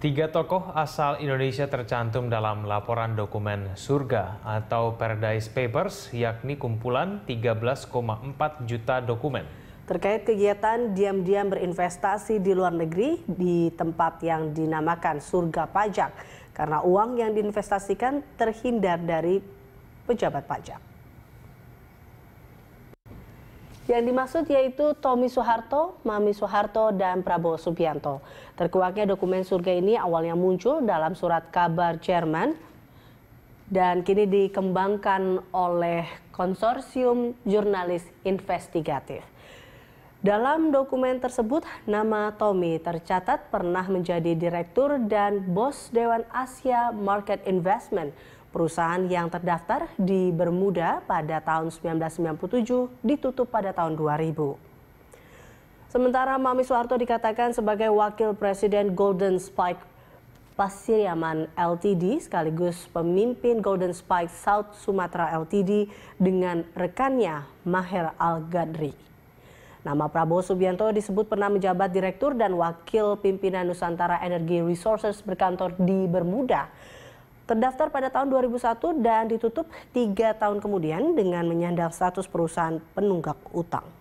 Tiga tokoh asal Indonesia tercantum dalam laporan dokumen surga atau Paradise Papers, yakni kumpulan 13,4 juta dokumen. Terkait kegiatan diam-diam berinvestasi di luar negeri di tempat yang dinamakan surga pajak, karena uang yang diinvestasikan terhindar dari pejabat pajak. Yang dimaksud yaitu Tommy Soeharto, Mami Soeharto, dan Prabowo Subianto. Terkuaknya dokumen surga ini awalnya muncul dalam surat kabar Jerman dan kini dikembangkan oleh konsorsium jurnalis investigatif. Dalam dokumen tersebut, nama Tommy tercatat pernah menjadi direktur dan bos Dewan Asia Market Investment Perusahaan yang terdaftar di Bermuda pada tahun 1997 ditutup pada tahun 2000. Sementara Mami Soeharto dikatakan sebagai Wakil Presiden Golden Spike Pasiriaman LTD sekaligus pemimpin Golden Spike South Sumatra LTD dengan rekannya Maher Al-Gadri. Nama Prabowo Subianto disebut pernah menjabat Direktur dan Wakil Pimpinan Nusantara Energy Resources berkantor di Bermuda Terdaftar pada tahun 2001 dan ditutup tiga tahun kemudian dengan menyandang status perusahaan penunggak utang.